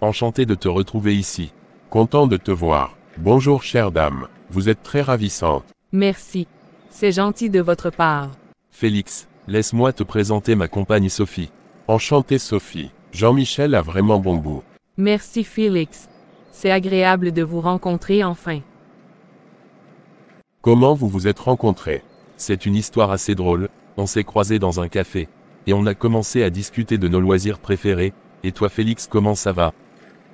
Enchanté de te retrouver ici. Content de te voir. Bonjour chère dame. Vous êtes très ravissante. Merci. C'est gentil de votre part. Félix, laisse-moi te présenter ma compagne Sophie. Enchanté Sophie. Jean-Michel a vraiment bon goût. Merci Félix. C'est agréable de vous rencontrer enfin. Comment vous vous êtes rencontrés C'est une histoire assez drôle, on s'est croisés dans un café, et on a commencé à discuter de nos loisirs préférés, et toi Félix comment ça va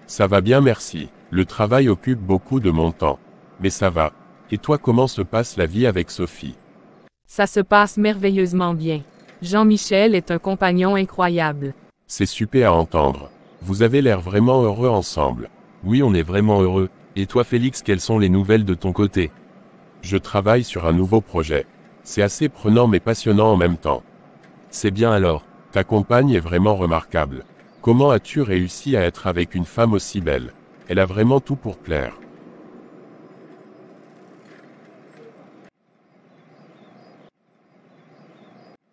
ça va bien merci. Le travail occupe beaucoup de mon temps. Mais ça va. Et toi comment se passe la vie avec Sophie Ça se passe merveilleusement bien. Jean-Michel est un compagnon incroyable. C'est super à entendre. Vous avez l'air vraiment heureux ensemble. Oui, on est vraiment heureux. Et toi Félix, quelles sont les nouvelles de ton côté Je travaille sur un nouveau projet. C'est assez prenant mais passionnant en même temps. C'est bien alors. Ta compagne est vraiment remarquable. Comment as-tu réussi à être avec une femme aussi belle Elle a vraiment tout pour plaire.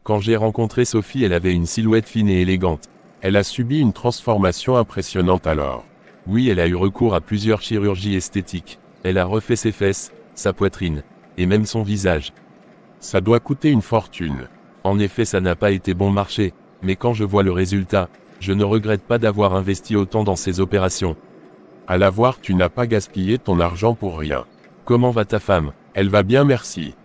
Quand j'ai rencontré Sophie, elle avait une silhouette fine et élégante. Elle a subi une transformation impressionnante alors. Oui, elle a eu recours à plusieurs chirurgies esthétiques. Elle a refait ses fesses, sa poitrine, et même son visage. Ça doit coûter une fortune. En effet, ça n'a pas été bon marché, mais quand je vois le résultat, je ne regrette pas d'avoir investi autant dans ces opérations. À la voir, tu n'as pas gaspillé ton argent pour rien. Comment va ta femme Elle va bien, merci.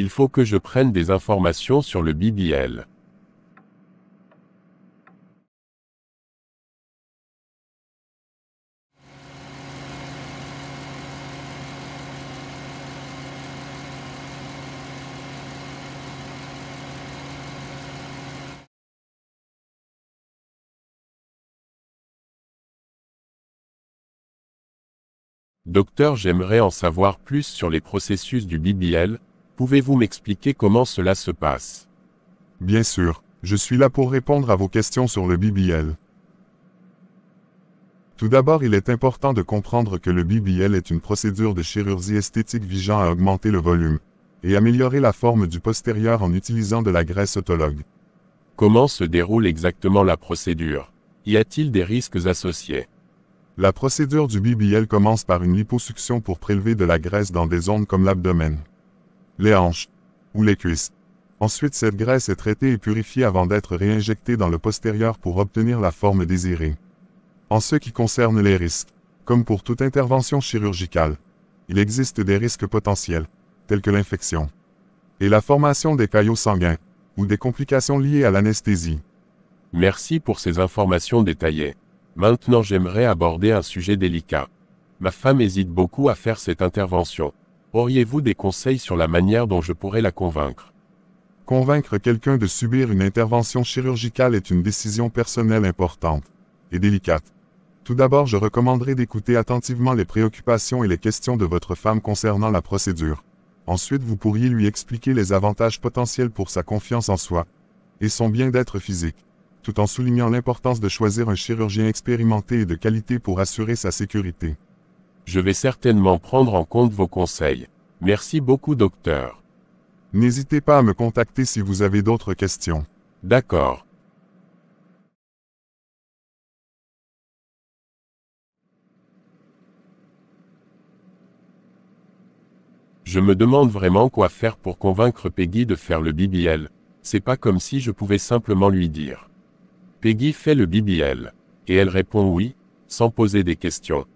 Il faut que je prenne des informations sur le BBL. Docteur, j'aimerais en savoir plus sur les processus du BBL, Pouvez-vous m'expliquer comment cela se passe Bien sûr, je suis là pour répondre à vos questions sur le BBL. Tout d'abord, il est important de comprendre que le BBL est une procédure de chirurgie esthétique visant à augmenter le volume et améliorer la forme du postérieur en utilisant de la graisse autologue. Comment se déroule exactement la procédure Y a-t-il des risques associés La procédure du BBL commence par une liposuction pour prélever de la graisse dans des zones comme l'abdomen, les hanches ou les cuisses. Ensuite, cette graisse est traitée et purifiée avant d'être réinjectée dans le postérieur pour obtenir la forme désirée. En ce qui concerne les risques, comme pour toute intervention chirurgicale, il existe des risques potentiels, tels que l'infection et la formation des caillots sanguins ou des complications liées à l'anesthésie. Merci pour ces informations détaillées. Maintenant j'aimerais aborder un sujet délicat. Ma femme hésite beaucoup à faire cette intervention. Auriez-vous des conseils sur la manière dont je pourrais la convaincre Convaincre quelqu'un de subir une intervention chirurgicale est une décision personnelle importante et délicate. Tout d'abord, je recommanderais d'écouter attentivement les préoccupations et les questions de votre femme concernant la procédure. Ensuite, vous pourriez lui expliquer les avantages potentiels pour sa confiance en soi et son bien-être physique, tout en soulignant l'importance de choisir un chirurgien expérimenté et de qualité pour assurer sa sécurité. Je vais certainement prendre en compte vos conseils. Merci beaucoup docteur. N'hésitez pas à me contacter si vous avez d'autres questions. D'accord. Je me demande vraiment quoi faire pour convaincre Peggy de faire le BBL. C'est pas comme si je pouvais simplement lui dire. Peggy fait le BBL. Et elle répond oui, sans poser des questions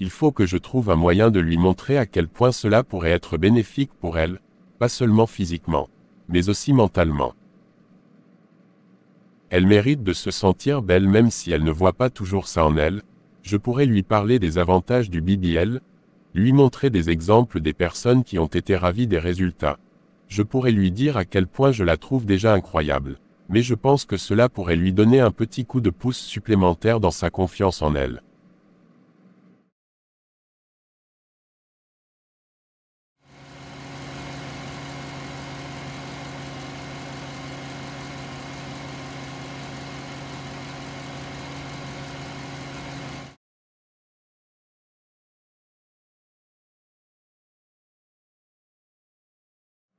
il faut que je trouve un moyen de lui montrer à quel point cela pourrait être bénéfique pour elle, pas seulement physiquement, mais aussi mentalement. Elle mérite de se sentir belle même si elle ne voit pas toujours ça en elle, je pourrais lui parler des avantages du BBL, lui montrer des exemples des personnes qui ont été ravies des résultats. Je pourrais lui dire à quel point je la trouve déjà incroyable, mais je pense que cela pourrait lui donner un petit coup de pouce supplémentaire dans sa confiance en elle.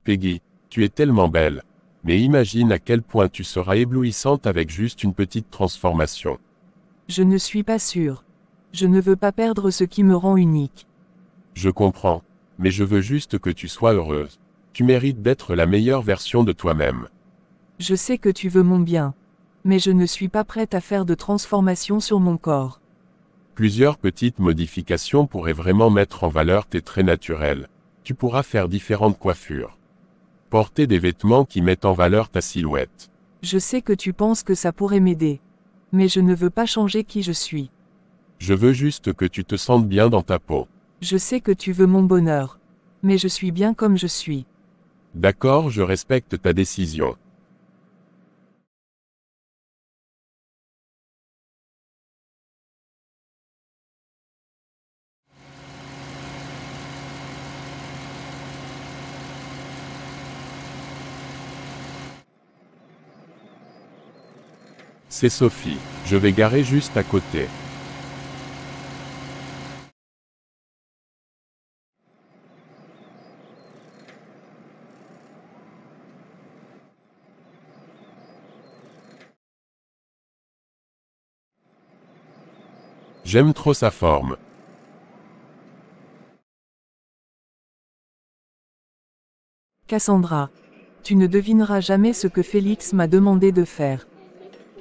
Peggy, tu es tellement belle. Mais imagine à quel point tu seras éblouissante avec juste une petite transformation. Je ne suis pas sûre. Je ne veux pas perdre ce qui me rend unique. Je comprends, mais je veux juste que tu sois heureuse. Tu mérites d'être la meilleure version de toi-même. Je sais que tu veux mon bien. Mais je ne suis pas prête à faire de transformation sur mon corps. Plusieurs petites modifications pourraient vraiment mettre en valeur tes traits naturels. Tu pourras faire différentes coiffures. Porter des vêtements qui mettent en valeur ta silhouette. Je sais que tu penses que ça pourrait m'aider. Mais je ne veux pas changer qui je suis. Je veux juste que tu te sentes bien dans ta peau. Je sais que tu veux mon bonheur. Mais je suis bien comme je suis. D'accord, je respecte ta décision. C'est Sophie. Je vais garer juste à côté. J'aime trop sa forme. Cassandra. Tu ne devineras jamais ce que Félix m'a demandé de faire.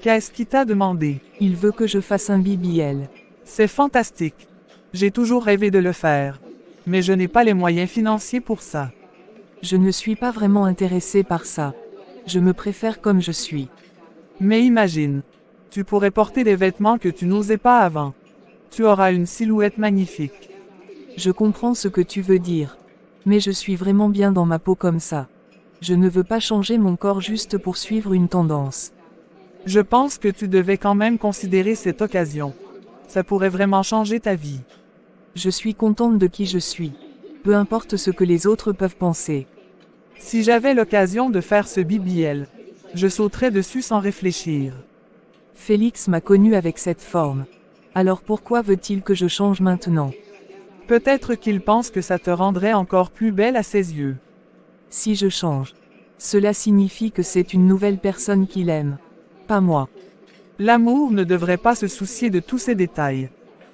Qu'est-ce qu'il t'a demandé Il veut que je fasse un BBL. C'est fantastique. J'ai toujours rêvé de le faire. Mais je n'ai pas les moyens financiers pour ça. Je ne suis pas vraiment intéressée par ça. Je me préfère comme je suis. Mais imagine. Tu pourrais porter des vêtements que tu n'osais pas avant. Tu auras une silhouette magnifique. Je comprends ce que tu veux dire. Mais je suis vraiment bien dans ma peau comme ça. Je ne veux pas changer mon corps juste pour suivre une tendance. Je pense que tu devais quand même considérer cette occasion. Ça pourrait vraiment changer ta vie. Je suis contente de qui je suis. Peu importe ce que les autres peuvent penser. Si j'avais l'occasion de faire ce bibiel, je sauterais dessus sans réfléchir. Félix m'a connu avec cette forme. Alors pourquoi veut-il que je change maintenant Peut-être qu'il pense que ça te rendrait encore plus belle à ses yeux. Si je change, cela signifie que c'est une nouvelle personne qu'il aime pas moi. L'amour ne devrait pas se soucier de tous ces détails.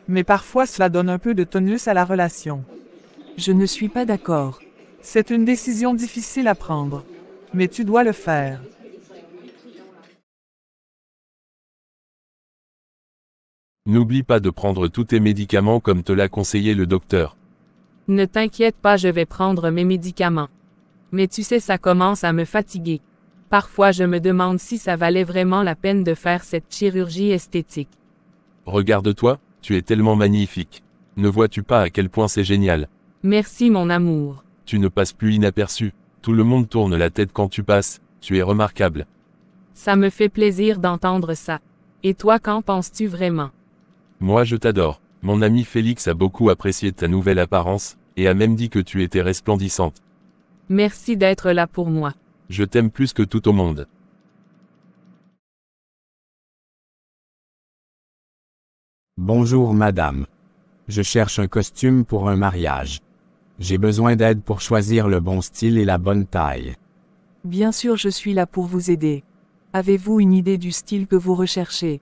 Mais parfois cela donne un peu de tonus à la relation. Je ne suis pas d'accord. C'est une décision difficile à prendre. Mais tu dois le faire. N'oublie pas de prendre tous tes médicaments comme te l'a conseillé le docteur. Ne t'inquiète pas, je vais prendre mes médicaments. Mais tu sais, ça commence à me fatiguer. Parfois je me demande si ça valait vraiment la peine de faire cette chirurgie esthétique. Regarde-toi, tu es tellement magnifique. Ne vois-tu pas à quel point c'est génial Merci mon amour. Tu ne passes plus inaperçu. Tout le monde tourne la tête quand tu passes. Tu es remarquable. Ça me fait plaisir d'entendre ça. Et toi, qu'en penses-tu vraiment Moi, je t'adore. Mon ami Félix a beaucoup apprécié ta nouvelle apparence, et a même dit que tu étais resplendissante. Merci d'être là pour moi. Je t'aime plus que tout au monde. Bonjour madame. Je cherche un costume pour un mariage. J'ai besoin d'aide pour choisir le bon style et la bonne taille. Bien sûr, je suis là pour vous aider. Avez-vous une idée du style que vous recherchez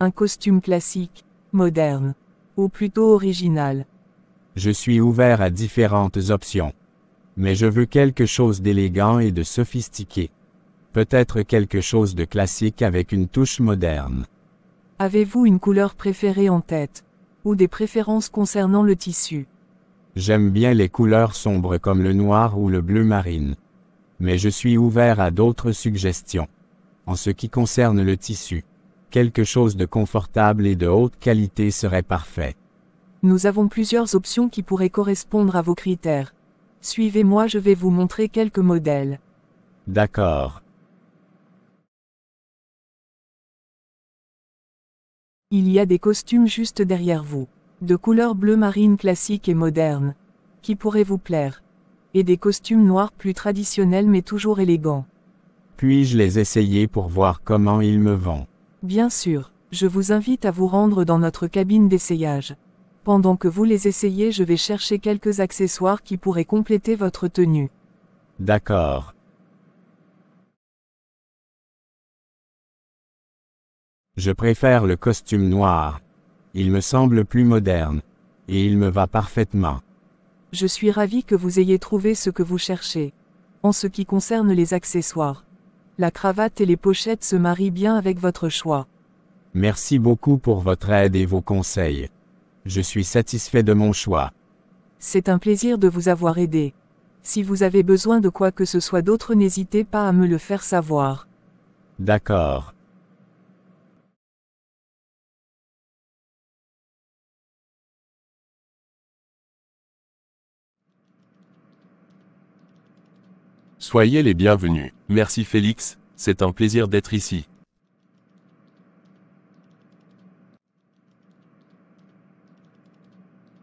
Un costume classique, moderne, ou plutôt original Je suis ouvert à différentes options mais je veux quelque chose d'élégant et de sophistiqué. Peut-être quelque chose de classique avec une touche moderne. Avez-vous une couleur préférée en tête Ou des préférences concernant le tissu J'aime bien les couleurs sombres comme le noir ou le bleu marine. Mais je suis ouvert à d'autres suggestions. En ce qui concerne le tissu, quelque chose de confortable et de haute qualité serait parfait. Nous avons plusieurs options qui pourraient correspondre à vos critères. Suivez-moi, je vais vous montrer quelques modèles. D'accord. Il y a des costumes juste derrière vous, de couleur bleu marine classique et moderne, qui pourraient vous plaire, et des costumes noirs plus traditionnels mais toujours élégants. Puis-je les essayer pour voir comment ils me vont Bien sûr, je vous invite à vous rendre dans notre cabine d'essayage. Pendant que vous les essayez, je vais chercher quelques accessoires qui pourraient compléter votre tenue. D'accord. Je préfère le costume noir. Il me semble plus moderne. Et il me va parfaitement. Je suis ravi que vous ayez trouvé ce que vous cherchez. En ce qui concerne les accessoires, la cravate et les pochettes se marient bien avec votre choix. Merci beaucoup pour votre aide et vos conseils. Je suis satisfait de mon choix. C'est un plaisir de vous avoir aidé. Si vous avez besoin de quoi que ce soit d'autre, n'hésitez pas à me le faire savoir. D'accord. Soyez les bienvenus. Merci Félix, c'est un plaisir d'être ici.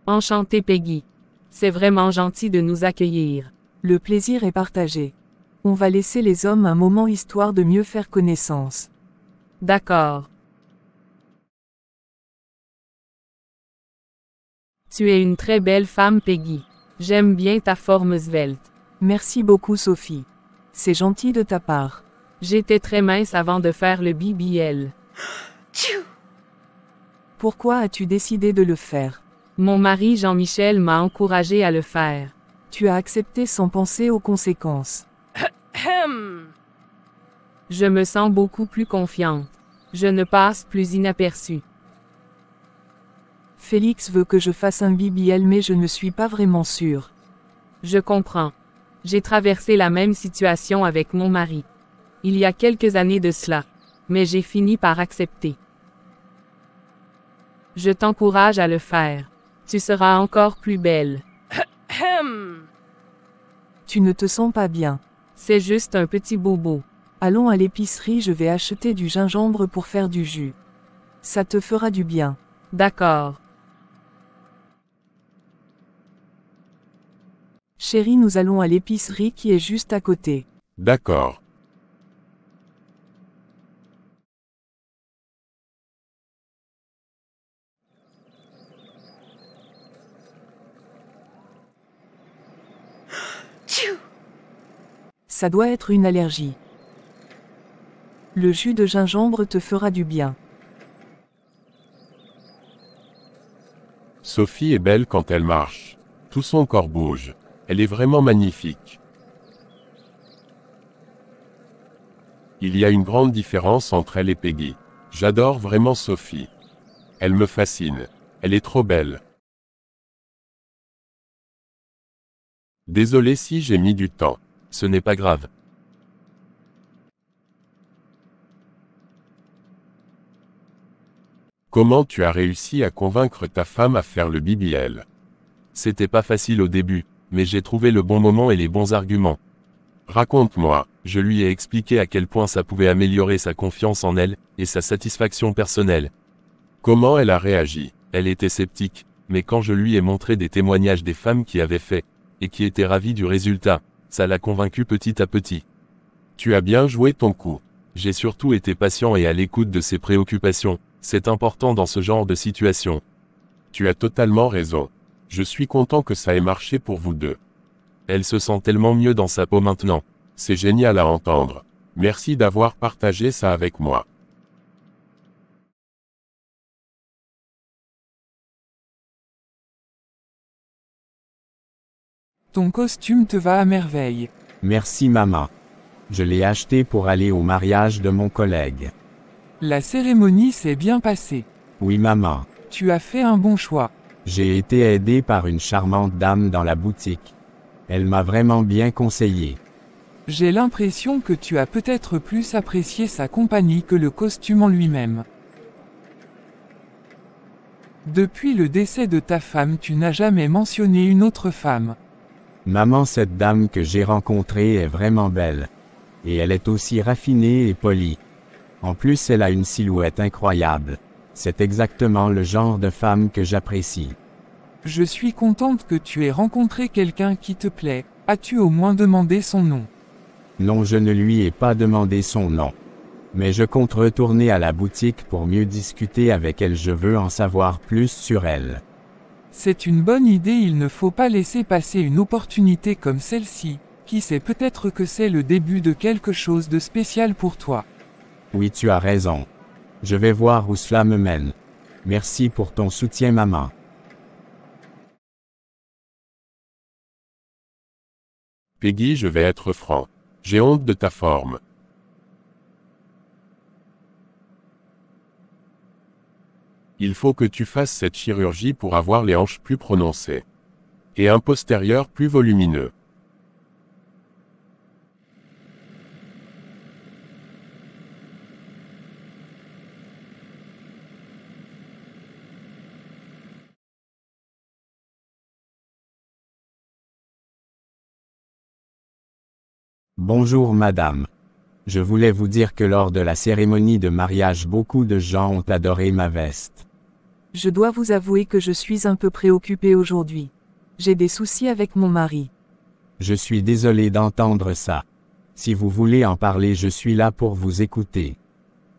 Enchanté Peggy. C'est vraiment gentil de nous accueillir. Le plaisir est partagé. On va laisser les hommes un moment histoire de mieux faire connaissance. D'accord. Tu es une très belle femme, Peggy. J'aime bien ta forme svelte. Merci beaucoup, Sophie. C'est gentil de ta part. J'étais très mince avant de faire le BBL. Pourquoi as-tu décidé de le faire mon mari Jean-Michel m'a encouragé à le faire. Tu as accepté sans penser aux conséquences. Je me sens beaucoup plus confiante. Je ne passe plus inaperçue. Félix veut que je fasse un BBL mais je ne suis pas vraiment sûre. Je comprends. J'ai traversé la même situation avec mon mari. Il y a quelques années de cela. Mais j'ai fini par accepter. Je t'encourage à le faire. Tu seras encore plus belle. tu ne te sens pas bien. C'est juste un petit bobo. Allons à l'épicerie, je vais acheter du gingembre pour faire du jus. Ça te fera du bien. D'accord. Chérie, nous allons à l'épicerie qui est juste à côté. D'accord. Ça doit être une allergie. Le jus de gingembre te fera du bien. Sophie est belle quand elle marche. Tout son corps bouge. Elle est vraiment magnifique. Il y a une grande différence entre elle et Peggy. J'adore vraiment Sophie. Elle me fascine. Elle est trop belle. Désolé si j'ai mis du temps. Ce n'est pas grave. Comment tu as réussi à convaincre ta femme à faire le BBL C'était pas facile au début, mais j'ai trouvé le bon moment et les bons arguments. Raconte-moi, je lui ai expliqué à quel point ça pouvait améliorer sa confiance en elle, et sa satisfaction personnelle. Comment elle a réagi Elle était sceptique, mais quand je lui ai montré des témoignages des femmes qui avaient fait, et qui étaient ravies du résultat, ça l'a convaincu petit à petit. Tu as bien joué ton coup. J'ai surtout été patient et à l'écoute de ses préoccupations. C'est important dans ce genre de situation. Tu as totalement raison. Je suis content que ça ait marché pour vous deux. Elle se sent tellement mieux dans sa peau maintenant. C'est génial à entendre. Merci d'avoir partagé ça avec moi. Ton costume te va à merveille. Merci maman. Je l'ai acheté pour aller au mariage de mon collègue. La cérémonie s'est bien passée. Oui maman. Tu as fait un bon choix. J'ai été aidé par une charmante dame dans la boutique. Elle m'a vraiment bien conseillé. J'ai l'impression que tu as peut-être plus apprécié sa compagnie que le costume en lui-même. Depuis le décès de ta femme, tu n'as jamais mentionné une autre femme. Maman, cette dame que j'ai rencontrée est vraiment belle. Et elle est aussi raffinée et polie. En plus, elle a une silhouette incroyable. C'est exactement le genre de femme que j'apprécie. Je suis contente que tu aies rencontré quelqu'un qui te plaît. As-tu au moins demandé son nom Non, je ne lui ai pas demandé son nom. Mais je compte retourner à la boutique pour mieux discuter avec elle. Je veux en savoir plus sur elle. C'est une bonne idée, il ne faut pas laisser passer une opportunité comme celle-ci. Qui sait peut-être que c'est le début de quelque chose de spécial pour toi. Oui, tu as raison. Je vais voir où cela me mène. Merci pour ton soutien, maman. Peggy, je vais être franc. J'ai honte de ta forme. Il faut que tu fasses cette chirurgie pour avoir les hanches plus prononcées. Et un postérieur plus volumineux. Bonjour madame. Je voulais vous dire que lors de la cérémonie de mariage beaucoup de gens ont adoré ma veste. Je dois vous avouer que je suis un peu préoccupée aujourd'hui. J'ai des soucis avec mon mari. Je suis désolé d'entendre ça. Si vous voulez en parler, je suis là pour vous écouter.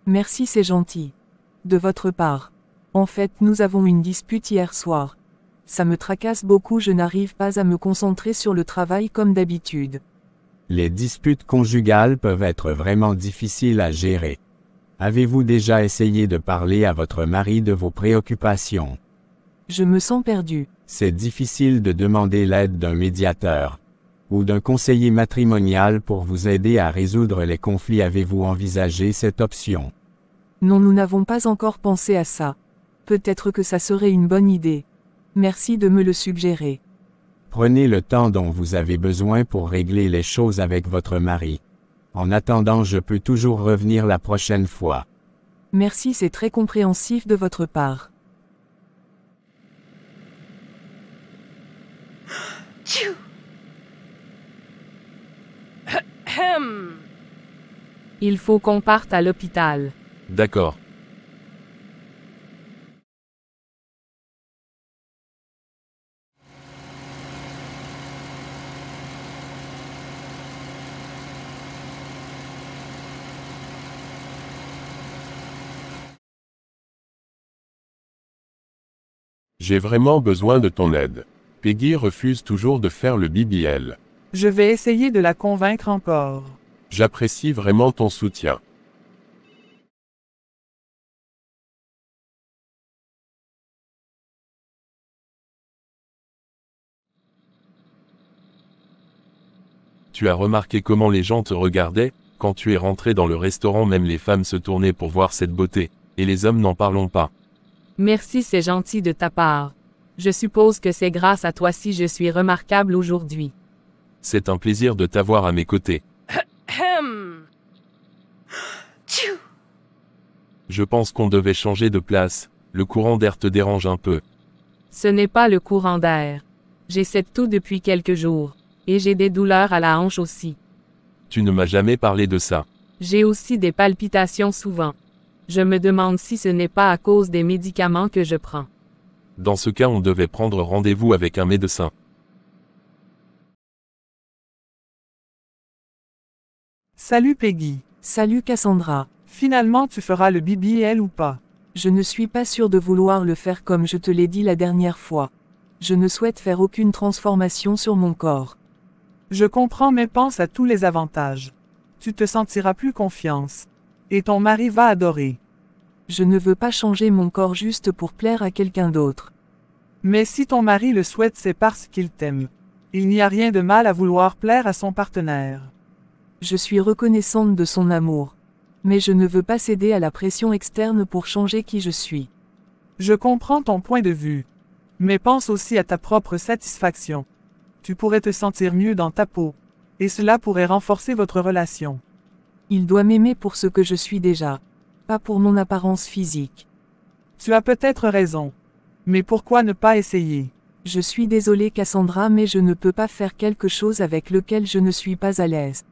Merci, c'est gentil. De votre part. En fait, nous avons une dispute hier soir. Ça me tracasse beaucoup, je n'arrive pas à me concentrer sur le travail comme d'habitude. Les disputes conjugales peuvent être vraiment difficiles à gérer. Avez-vous déjà essayé de parler à votre mari de vos préoccupations? Je me sens perdu. C'est difficile de demander l'aide d'un médiateur ou d'un conseiller matrimonial pour vous aider à résoudre les conflits. Avez-vous envisagé cette option? Non, nous n'avons pas encore pensé à ça. Peut-être que ça serait une bonne idée. Merci de me le suggérer. Prenez le temps dont vous avez besoin pour régler les choses avec votre mari. En attendant, je peux toujours revenir la prochaine fois. Merci, c'est très compréhensif de votre part. Il faut qu'on parte à l'hôpital. D'accord. J'ai vraiment besoin de ton aide. Peggy refuse toujours de faire le BBL. Je vais essayer de la convaincre encore. J'apprécie vraiment ton soutien. Tu as remarqué comment les gens te regardaient Quand tu es rentré dans le restaurant, même les femmes se tournaient pour voir cette beauté. Et les hommes n'en parlons pas. Merci, c'est gentil de ta part. Je suppose que c'est grâce à toi si je suis remarquable aujourd'hui. C'est un plaisir de t'avoir à mes côtés. Je pense qu'on devait changer de place, le courant d'air te dérange un peu. Ce n'est pas le courant d'air. J'ai cette toux depuis quelques jours, et j'ai des douleurs à la hanche aussi. Tu ne m'as jamais parlé de ça. J'ai aussi des palpitations souvent. Je me demande si ce n'est pas à cause des médicaments que je prends. Dans ce cas, on devait prendre rendez-vous avec un médecin. Salut Peggy. Salut Cassandra. Finalement, tu feras le BBL ou pas Je ne suis pas sûre de vouloir le faire comme je te l'ai dit la dernière fois. Je ne souhaite faire aucune transformation sur mon corps. Je comprends mais pense à tous les avantages. Tu te sentiras plus confiance. Et ton mari va adorer. Je ne veux pas changer mon corps juste pour plaire à quelqu'un d'autre. Mais si ton mari le souhaite, c'est parce qu'il t'aime. Il n'y a rien de mal à vouloir plaire à son partenaire. Je suis reconnaissante de son amour. Mais je ne veux pas céder à la pression externe pour changer qui je suis. Je comprends ton point de vue. Mais pense aussi à ta propre satisfaction. Tu pourrais te sentir mieux dans ta peau. Et cela pourrait renforcer votre relation. Il doit m'aimer pour ce que je suis déjà, pas pour mon apparence physique. Tu as peut-être raison. Mais pourquoi ne pas essayer Je suis désolée Cassandra mais je ne peux pas faire quelque chose avec lequel je ne suis pas à l'aise.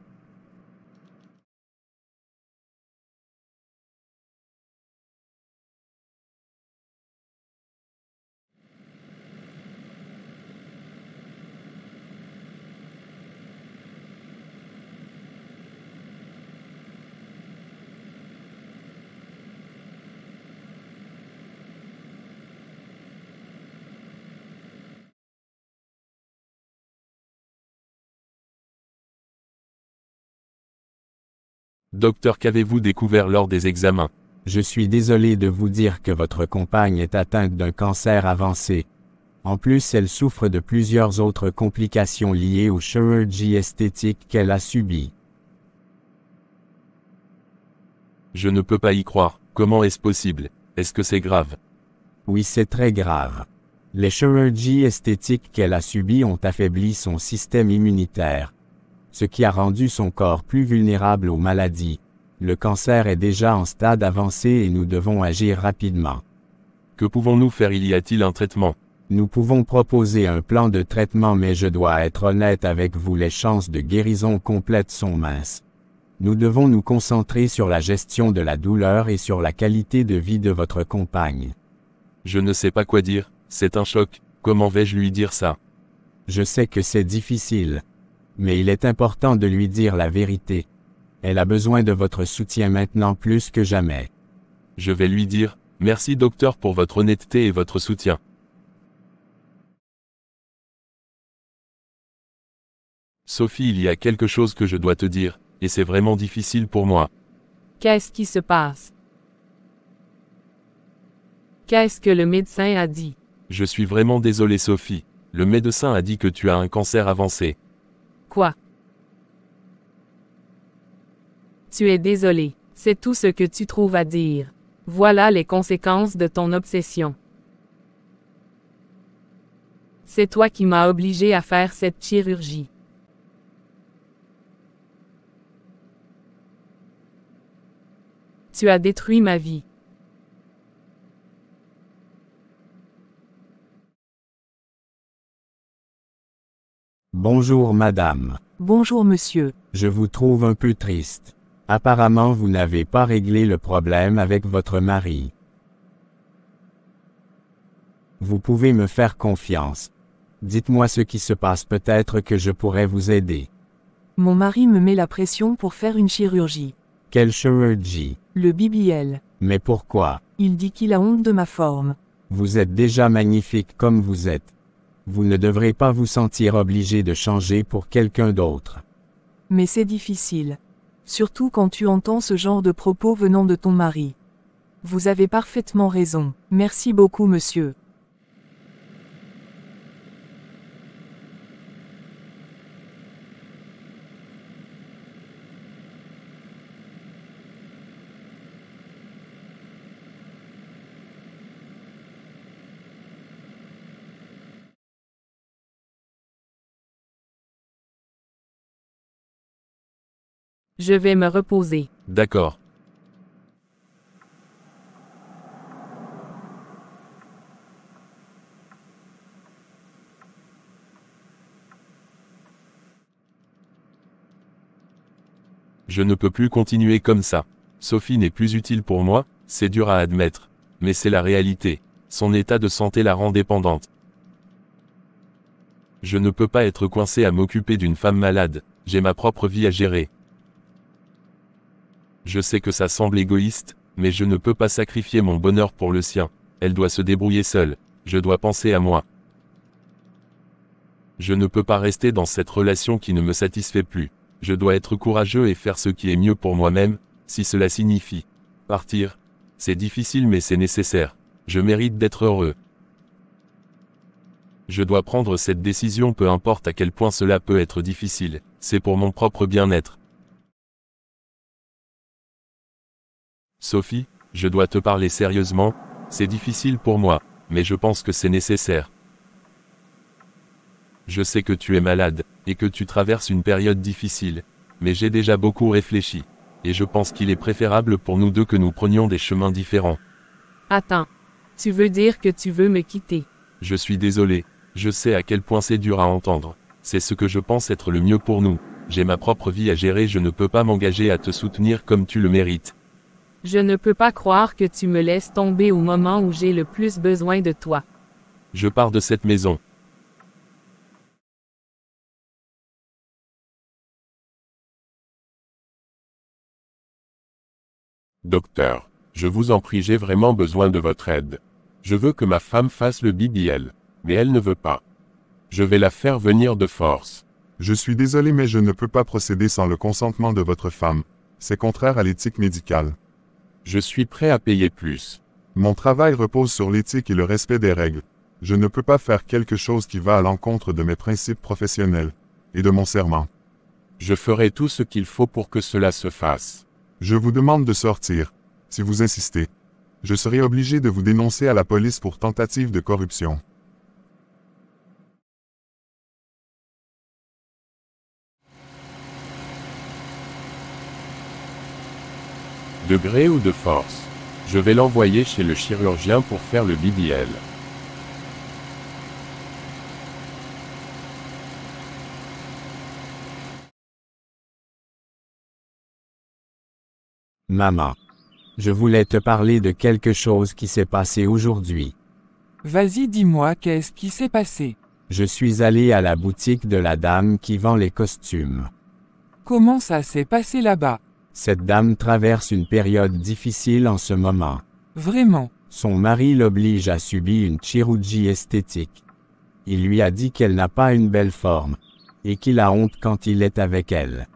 Docteur, qu'avez-vous découvert lors des examens Je suis désolé de vous dire que votre compagne est atteinte d'un cancer avancé. En plus, elle souffre de plusieurs autres complications liées aux chirurgies esthétiques qu'elle a subies. Je ne peux pas y croire. Comment est-ce possible Est-ce que c'est grave Oui, c'est très grave. Les chirurgies esthétiques qu'elle a subies ont affaibli son système immunitaire, ce qui a rendu son corps plus vulnérable aux maladies. Le cancer est déjà en stade avancé et nous devons agir rapidement. Que pouvons-nous faire Y a-t-il un traitement Nous pouvons proposer un plan de traitement mais je dois être honnête avec vous, les chances de guérison complète sont minces. Nous devons nous concentrer sur la gestion de la douleur et sur la qualité de vie de votre compagne. Je ne sais pas quoi dire, c'est un choc, comment vais-je lui dire ça Je sais que c'est difficile mais il est important de lui dire la vérité. Elle a besoin de votre soutien maintenant plus que jamais. Je vais lui dire, merci docteur pour votre honnêteté et votre soutien. Sophie, il y a quelque chose que je dois te dire, et c'est vraiment difficile pour moi. Qu'est-ce qui se passe Qu'est-ce que le médecin a dit Je suis vraiment désolé Sophie. Le médecin a dit que tu as un cancer avancé. Tu es désolé. C'est tout ce que tu trouves à dire. Voilà les conséquences de ton obsession. C'est toi qui m'as obligé à faire cette chirurgie. Tu as détruit ma vie. Bonjour madame. Bonjour monsieur. Je vous trouve un peu triste. Apparemment vous n'avez pas réglé le problème avec votre mari. Vous pouvez me faire confiance. Dites-moi ce qui se passe, peut-être que je pourrais vous aider. Mon mari me met la pression pour faire une chirurgie. Quelle chirurgie Le BBL. Mais pourquoi Il dit qu'il a honte de ma forme. Vous êtes déjà magnifique comme vous êtes vous ne devrez pas vous sentir obligé de changer pour quelqu'un d'autre. Mais c'est difficile. Surtout quand tu entends ce genre de propos venant de ton mari. Vous avez parfaitement raison. Merci beaucoup, monsieur. Je vais me reposer. D'accord. Je ne peux plus continuer comme ça. Sophie n'est plus utile pour moi, c'est dur à admettre. Mais c'est la réalité. Son état de santé la rend dépendante. Je ne peux pas être coincé à m'occuper d'une femme malade. J'ai ma propre vie à gérer. Je sais que ça semble égoïste, mais je ne peux pas sacrifier mon bonheur pour le sien. Elle doit se débrouiller seule. Je dois penser à moi. Je ne peux pas rester dans cette relation qui ne me satisfait plus. Je dois être courageux et faire ce qui est mieux pour moi-même, si cela signifie partir. C'est difficile mais c'est nécessaire. Je mérite d'être heureux. Je dois prendre cette décision peu importe à quel point cela peut être difficile. C'est pour mon propre bien-être. Sophie, je dois te parler sérieusement, c'est difficile pour moi, mais je pense que c'est nécessaire. Je sais que tu es malade, et que tu traverses une période difficile, mais j'ai déjà beaucoup réfléchi, et je pense qu'il est préférable pour nous deux que nous prenions des chemins différents. Attends. Tu veux dire que tu veux me quitter Je suis désolé, je sais à quel point c'est dur à entendre. C'est ce que je pense être le mieux pour nous. J'ai ma propre vie à gérer, je ne peux pas m'engager à te soutenir comme tu le mérites. Je ne peux pas croire que tu me laisses tomber au moment où j'ai le plus besoin de toi. Je pars de cette maison. Docteur, je vous en prie, j'ai vraiment besoin de votre aide. Je veux que ma femme fasse le BBL, mais elle ne veut pas. Je vais la faire venir de force. Je suis désolé mais je ne peux pas procéder sans le consentement de votre femme. C'est contraire à l'éthique médicale. Je suis prêt à payer plus. Mon travail repose sur l'éthique et le respect des règles. Je ne peux pas faire quelque chose qui va à l'encontre de mes principes professionnels et de mon serment. Je ferai tout ce qu'il faut pour que cela se fasse. Je vous demande de sortir, si vous insistez. Je serai obligé de vous dénoncer à la police pour tentative de corruption. gré ou de force. Je vais l'envoyer chez le chirurgien pour faire le BBL. Maman. Je voulais te parler de quelque chose qui s'est passé aujourd'hui. Vas-y, dis-moi qu'est-ce qui s'est passé. Je suis allé à la boutique de la dame qui vend les costumes. Comment ça s'est passé là-bas cette dame traverse une période difficile en ce moment. Vraiment. Son mari l'oblige à subir une chirurgie esthétique. Il lui a dit qu'elle n'a pas une belle forme, et qu'il a honte quand il est avec elle.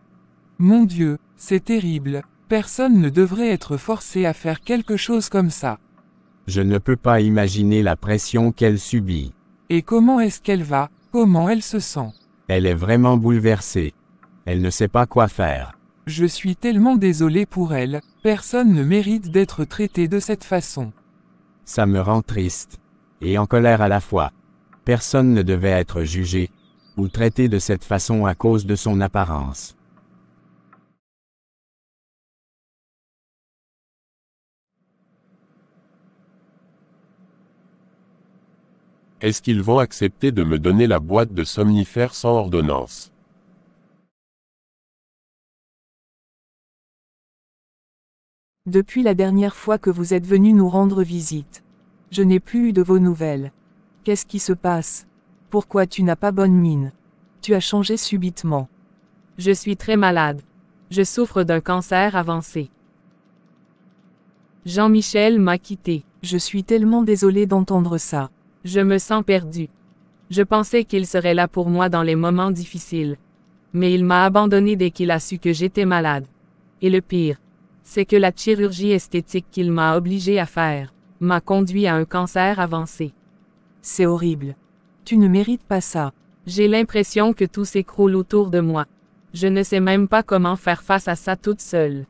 Mon Dieu, c'est terrible. Personne ne devrait être forcé à faire quelque chose comme ça. Je ne peux pas imaginer la pression qu'elle subit. Et comment est-ce qu'elle va Comment elle se sent Elle est vraiment bouleversée. Elle ne sait pas quoi faire. Je suis tellement désolé pour elle, personne ne mérite d'être traité de cette façon. Ça me rend triste. Et en colère à la fois. Personne ne devait être jugé, ou traité de cette façon à cause de son apparence. Est-ce qu'ils vont accepter de me donner la boîte de somnifères sans ordonnance Depuis la dernière fois que vous êtes venu nous rendre visite. Je n'ai plus eu de vos nouvelles. Qu'est-ce qui se passe Pourquoi tu n'as pas bonne mine Tu as changé subitement. Je suis très malade. Je souffre d'un cancer avancé. Jean-Michel m'a quitté. Je suis tellement désolée d'entendre ça. Je me sens perdue. Je pensais qu'il serait là pour moi dans les moments difficiles. Mais il m'a abandonné dès qu'il a su que j'étais malade. Et le pire, c'est que la chirurgie esthétique qu'il m'a obligé à faire m'a conduit à un cancer avancé. C'est horrible. Tu ne mérites pas ça. J'ai l'impression que tout s'écroule autour de moi. Je ne sais même pas comment faire face à ça toute seule.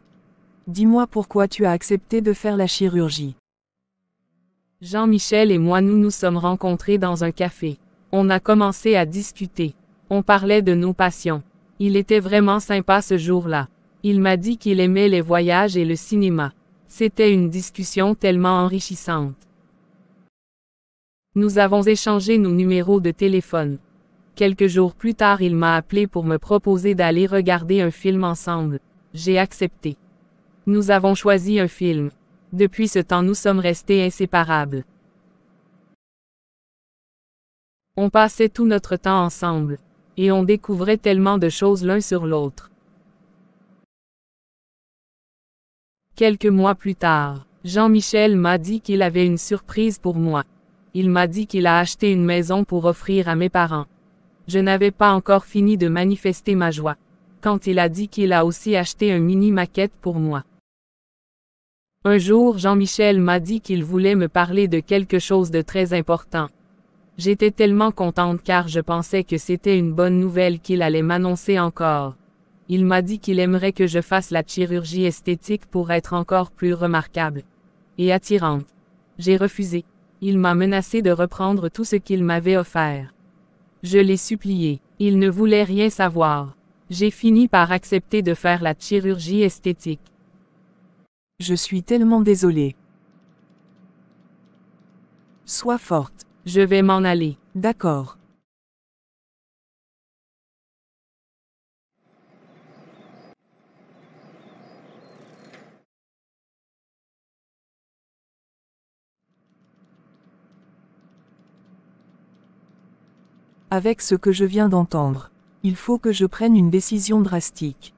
Dis-moi pourquoi tu as accepté de faire la chirurgie. Jean-Michel et moi nous nous sommes rencontrés dans un café. On a commencé à discuter. On parlait de nos passions. Il était vraiment sympa ce jour-là. Il m'a dit qu'il aimait les voyages et le cinéma. C'était une discussion tellement enrichissante. Nous avons échangé nos numéros de téléphone. Quelques jours plus tard, il m'a appelé pour me proposer d'aller regarder un film ensemble. J'ai accepté. Nous avons choisi un film. Depuis ce temps, nous sommes restés inséparables. On passait tout notre temps ensemble, et on découvrait tellement de choses l'un sur l'autre. Quelques mois plus tard, Jean-Michel m'a dit qu'il avait une surprise pour moi. Il m'a dit qu'il a acheté une maison pour offrir à mes parents. Je n'avais pas encore fini de manifester ma joie. Quand il a dit qu'il a aussi acheté un mini maquette pour moi. Un jour, Jean-Michel m'a dit qu'il voulait me parler de quelque chose de très important. J'étais tellement contente car je pensais que c'était une bonne nouvelle qu'il allait m'annoncer encore. Il m'a dit qu'il aimerait que je fasse la chirurgie esthétique pour être encore plus remarquable et attirante. J'ai refusé. Il m'a menacé de reprendre tout ce qu'il m'avait offert. Je l'ai supplié. Il ne voulait rien savoir. J'ai fini par accepter de faire la chirurgie esthétique. Je suis tellement désolée. Sois forte. Je vais m'en aller. D'accord. Avec ce que je viens d'entendre, il faut que je prenne une décision drastique.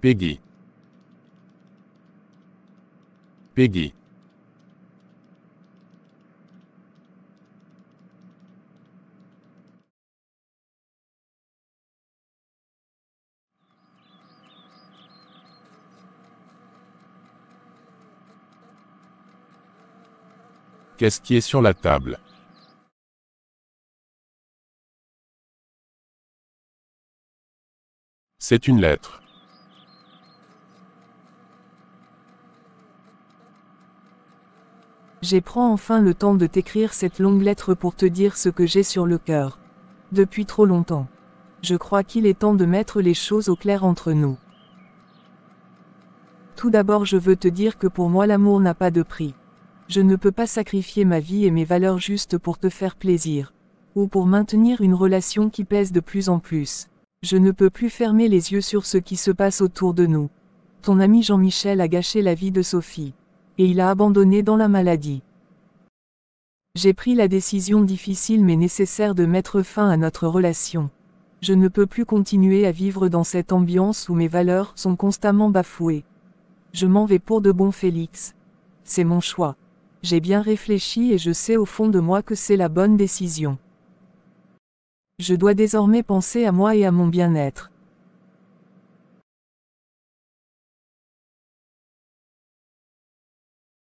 Peggy. Peggy. Qu'est-ce qui est sur la table C'est une lettre. J'ai prends enfin le temps de t'écrire cette longue lettre pour te dire ce que j'ai sur le cœur. Depuis trop longtemps. Je crois qu'il est temps de mettre les choses au clair entre nous. Tout d'abord je veux te dire que pour moi l'amour n'a pas de prix. Je ne peux pas sacrifier ma vie et mes valeurs juste pour te faire plaisir. Ou pour maintenir une relation qui pèse de plus en plus. Je ne peux plus fermer les yeux sur ce qui se passe autour de nous. Ton ami Jean-Michel a gâché la vie de Sophie. Et il a abandonné dans la maladie. J'ai pris la décision difficile mais nécessaire de mettre fin à notre relation. Je ne peux plus continuer à vivre dans cette ambiance où mes valeurs sont constamment bafouées. Je m'en vais pour de bon Félix. C'est mon choix. J'ai bien réfléchi et je sais au fond de moi que c'est la bonne décision. Je dois désormais penser à moi et à mon bien-être.